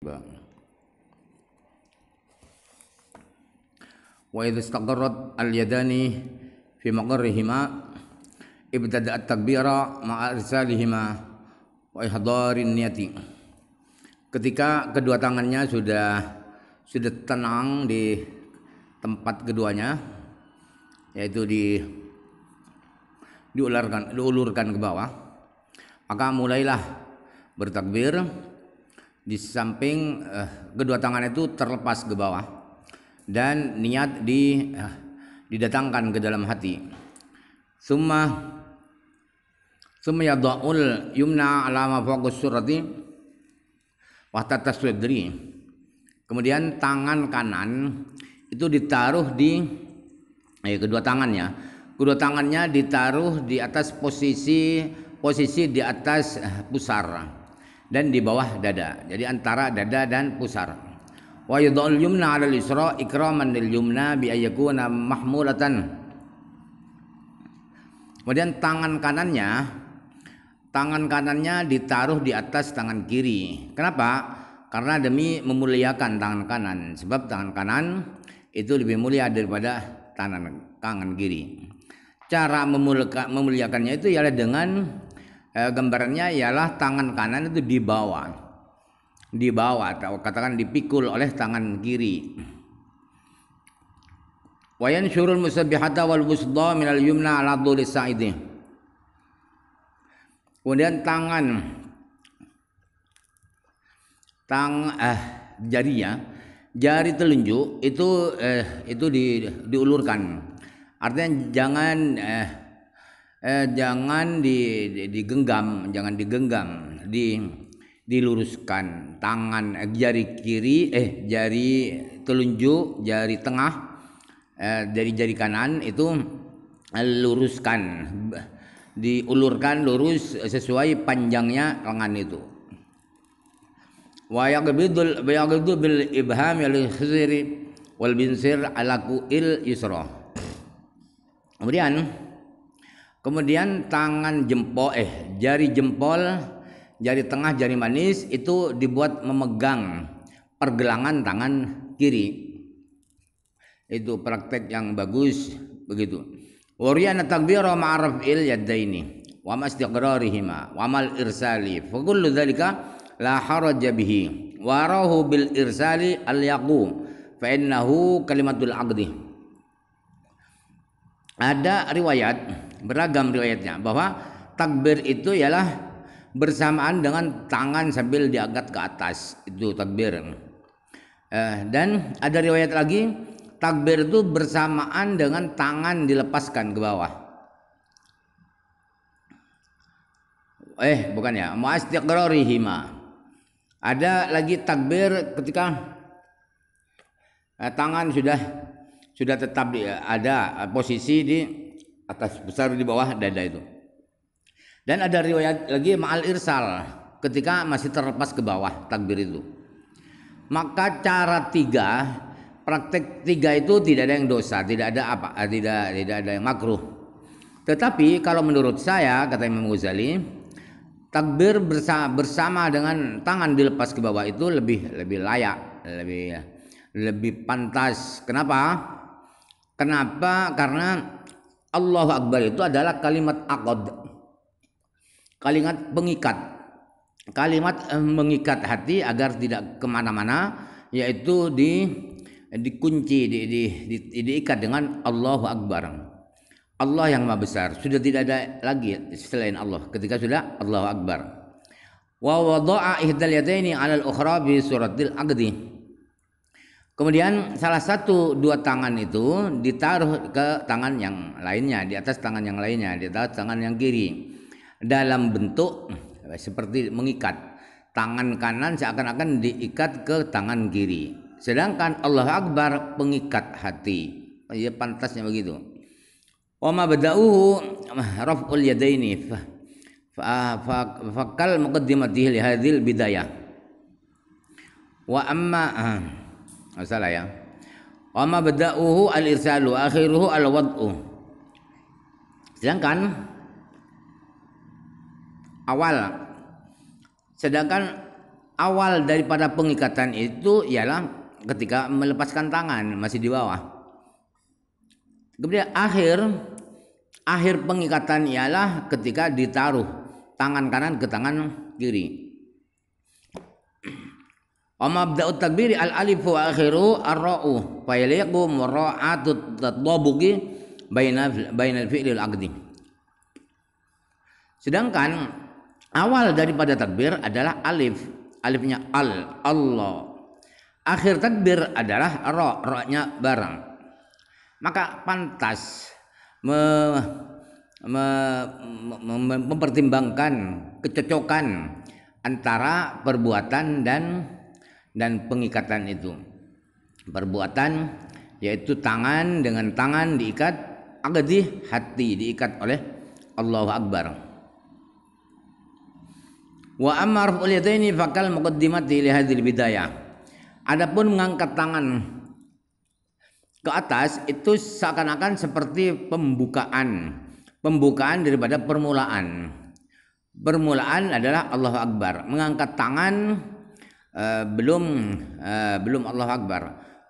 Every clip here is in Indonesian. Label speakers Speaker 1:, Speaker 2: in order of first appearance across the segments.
Speaker 1: Bang. Wa idh istaqarrat al-yadani fi maqarrihima ibtada'at takbira ma'a irsalihima wa ihdarin niyati. Ketika kedua tangannya sudah sudah tenang di tempat keduanya yaitu di diulurkan diulurkan ke bawah maka mulailah bertakbir di samping eh, kedua tangan itu terlepas ke bawah dan niat di eh, didatangkan ke dalam hati. Summa summa yada'ul yumna alama fokus surati wa tataswidri. Kemudian tangan kanan itu ditaruh di eh, kedua tangannya. Kedua tangannya ditaruh di atas posisi posisi di atas eh, pusar dan di bawah dada. Jadi antara dada dan pusar. Wa yudhul yumna 'ala al-yusra ikraman lil yumna bi ayyakuna mahmulatan. Kemudian tangan kanannya tangan kanannya ditaruh di atas tangan kiri. Kenapa? Karena demi memuliakan tangan kanan. Sebab tangan kanan itu lebih mulia daripada tangan kanan kiri. Cara memuliakannya itu ialah dengan e, gambarannya ialah tangan kanan itu di bawah di bawah atau katakan dipikul oleh tangan kiri wa yanshurul musabbihata wal wusda minal yumna ala dhulis sa'idi kemudian tangan tang eh, jari ya jari telunjuk itu eh, itu di, diulurkan artinya jangan eh, eh, jangan di, di, digenggam, jangan digenggam, di diluruskan tangan eh, jari kiri eh jari telunjuk, jari tengah, eh, jari jari kanan itu eh, luruskan, diulurkan lurus sesuai panjangnya lengan itu. Wa yaqbidul yaqbidu bil ibham al khizri wal binsir ala kuil isra. Kemudian Kemudian tangan jempol eh jari jempol, jari tengah, jari manis itu dibuat memegang pergelangan tangan kiri. Itu praktek yang bagus begitu. Wariyana takbira ma'ruf il wa mastiqrarihima wa mal irsali fa kullu dzalika la haraja bihi wa rahu bil irsali al yaqu fa innahu kalimatul aqdi ada riwayat beragam riwayatnya bahwa takbir itu ialah bersamaan dengan tangan sambil diangkat ke atas itu takbir eh, dan ada riwayat lagi takbir itu bersamaan dengan tangan dilepaskan ke bawah eh bukan ya ma'astiqrarihima ada lagi takbir ketika eh, tangan sudah sudah tetap di, ada posisi di atas besar di bawah dada itu. Dan ada riwayat lagi ma'al irsal ketika masih terlepas ke bawah takbir itu. Maka cara tiga praktek tiga itu tidak ada yang dosa, tidak ada apa, eh, tidak tidak ada yang makruh. Tetapi kalau menurut saya kata Imam Ghazali, takbir bersama, bersama dengan tangan dilepas ke bawah itu lebih lebih layak, lebih lebih pantas. Kenapa? Kenapa? Karena Allahu Akbar itu adalah kalimat akad kalimat pengikat kalimat eh, mengikat hati agar tidak kemana-mana yaitu di dikunci di, di, di, diikat dengan Allah Akbar Allah yang maha besar sudah tidak ada lagi selain Allah ketika sudah Allah Akbar wa wada'a ihdal 'alal ukhra bi suratil aqdi Kemudian salah satu dua tangan itu ditaruh ke tangan yang lainnya, di atas tangan yang lainnya, di atas tangan yang kiri. Dalam bentuk seperti mengikat. Tangan kanan seakan-akan diikat ke tangan kiri. Sedangkan Allah Akbar pengikat hati. Ya pantasnya begitu. wa rof bada'uhu raf'ul yadaini fakal muqaddimatihi hadhil bidayah. Wa amma ah, masalah ya wa ma bada'uhu al irsalu akhiruhu al wad'u sedangkan awal sedangkan awal daripada pengikatan itu ialah ketika melepaskan tangan masih di bawah. Kemudian akhir akhir pengikatan ialah ketika ditaruh tangan kanan ke tangan kiri. Wa mabda'ut takbiri al alif wa akhiru ar-ra'u fa yaliqu mura'atu tadabuqi baina bainal fi'li al aqdi. Sedangkan awal daripada takbir adalah alif. Alifnya al, Allah. Akhir takbir adalah ra, ra-nya barang. Maka pantas me, me, me, mempertimbangkan kecocokan antara perbuatan dan dan pengikatan itu. Perbuatan yaitu tangan dengan tangan diikat, agadi hati diikat oleh Allah Akbar. Wa amar raf'ul fakal muqaddimati li hadhil bidayah. Adapun mengangkat tangan ke atas itu seakan-akan seperti pembukaan, pembukaan daripada permulaan. Permulaan adalah Allah Akbar. Mengangkat tangan Eh, belum uh, belum Allah Akbar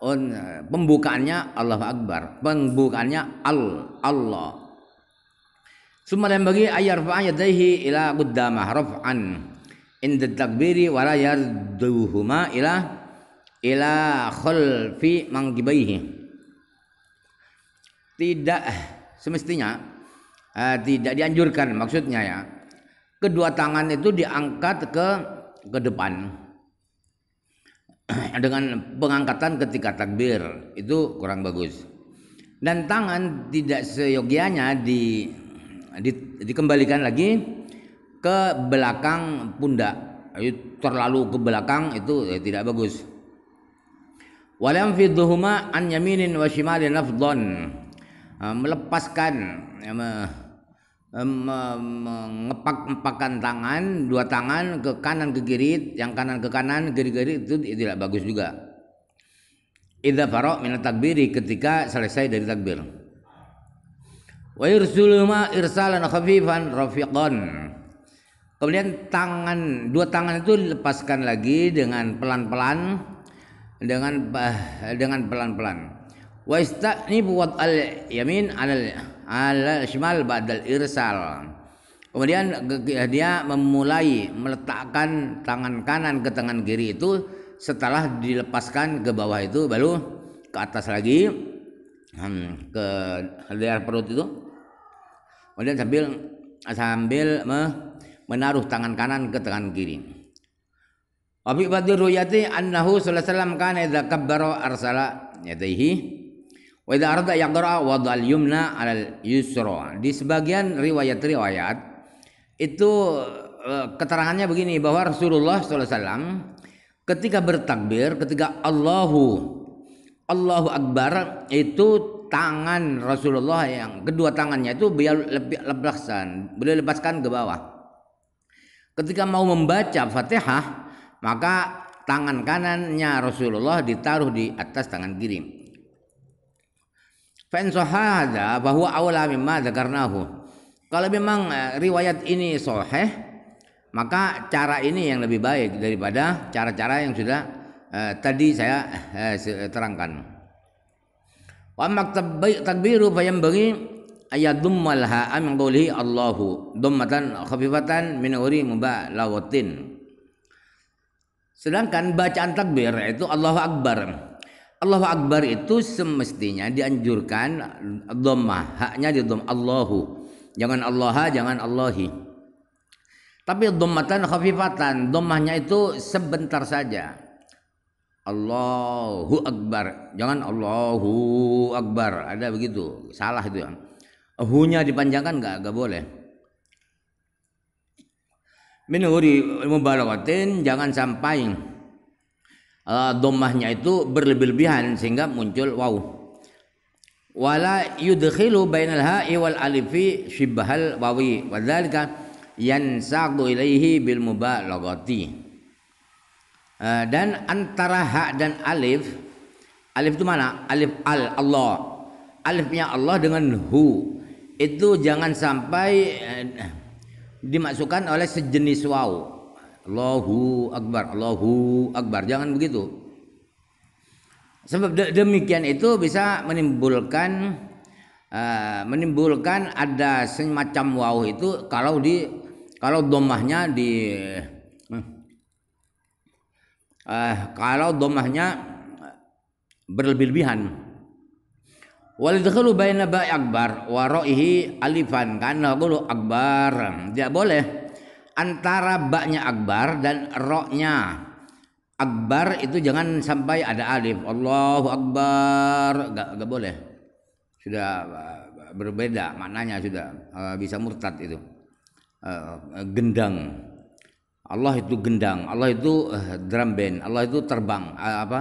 Speaker 1: On, uh, pembukaannya Allah Akbar pembukaannya al Allah semua yang bagi ayar fa'ayadaihi ila qaddamah raf'an inda takbiri wala yarduhuma ila ila khalfi manqibaihi tidak semestinya uh, tidak dianjurkan maksudnya ya kedua tangan itu diangkat ke ke depan dengan pengangkatan ketika takbir itu kurang bagus dan tangan tidak seyogianya di, di dikembalikan lagi ke belakang pundak terlalu ke belakang itu ya, tidak bagus walam an yaminin wa shimalin eh, melepaskan ya, mengepak empakan tangan dua tangan ke kanan ke kiri yang kanan ke kanan kiri kiri itu tidak bagus juga idza farok min takbiri ketika selesai dari takbir wa yursulu irsalan khafifan rafiqan kemudian tangan dua tangan itu dilepaskan lagi dengan pelan-pelan dengan eh, dengan pelan-pelan wa buat al yamin al al shimal badal irsal kemudian dia memulai meletakkan tangan kanan ke tangan kiri itu setelah dilepaskan ke bawah itu baru ke atas lagi hmm, ke daerah perut itu kemudian sambil sambil menaruh tangan kanan ke tangan kiri Abi Badir Ruyati annahu sallallahu alaihi wasallam kana idza kabbara arsala yadayhi Wa idza arada yaqra wada'al yumna al yusra. Di sebagian riwayat-riwayat itu eh, keterangannya begini bahwa Rasulullah SAW ketika bertakbir, ketika Allahu Allahu Akbar itu tangan Rasulullah yang kedua tangannya itu beliau lepaskan, beliau lepaskan ke bawah. Ketika mau membaca Fatihah, maka tangan kanannya Rasulullah ditaruh di atas tangan kiri. Fensahada bahwa awla mimma dakarnahu. Kalau memang eh, riwayat ini soheh, maka cara ini yang lebih baik daripada cara-cara yang sudah eh, tadi saya eh, terangkan. Wa takbiru bayam bagi ayat dummalha amin qawlihi Allahu dummatan khafifatan min uri lawatin. Sedangkan bacaan takbir itu Allahu Akbar Allahu Akbar itu semestinya dianjurkan dhammah, haknya di dom Allahu. Jangan Allaha, jangan Allahi. Tapi dhammatan khafifatan, dhammahnya itu sebentar saja. Allahu Akbar, jangan Allahu Akbar. Ada begitu, salah itu ya. Hunya dipanjangkan enggak, enggak boleh. Min huri jangan sampai uh, eh, domahnya itu berlebih-lebihan sehingga muncul waw wala yudkhilu bainal ha'i wal alifi syibbahal wawi wadzalika yansagu ilaihi bil mubalaghati uh, eh, dan antara ha dan alif alif itu mana alif al Allah alifnya Allah dengan hu itu jangan sampai eh, dimasukkan oleh sejenis waw Allahu Akbar, Allahu Akbar. Jangan begitu. Sebab demikian itu bisa menimbulkan uh, menimbulkan ada semacam wow itu kalau di kalau domahnya di uh, kalau domahnya berlebih-lebihan. Walidkhulu baina ba akbar wa alifan kan akbar. Tidak boleh antara baknya akbar dan roknya akbar itu jangan sampai ada alif Allahu akbar gak, gak boleh sudah eh, berbeda maknanya sudah eh, bisa murtad itu eh, gendang Allah itu gendang Allah itu drum band Allah itu terbang apa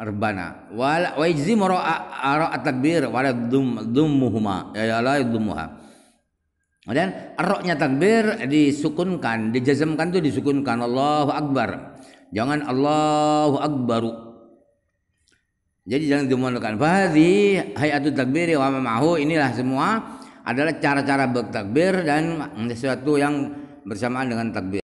Speaker 1: arbana wala wa yajzimu ra'a takbir wala dum dumuhuma ya, ya la dumuha Kemudian roknya takbir disukunkan, dijazamkan itu disukunkan Allahu Akbar. Jangan Allahu Akbar. Jadi jangan dimulakan. Fahadi hayatu takbir, wa ma'ahu inilah semua adalah cara-cara bertakbir dan sesuatu yang bersamaan dengan takbir.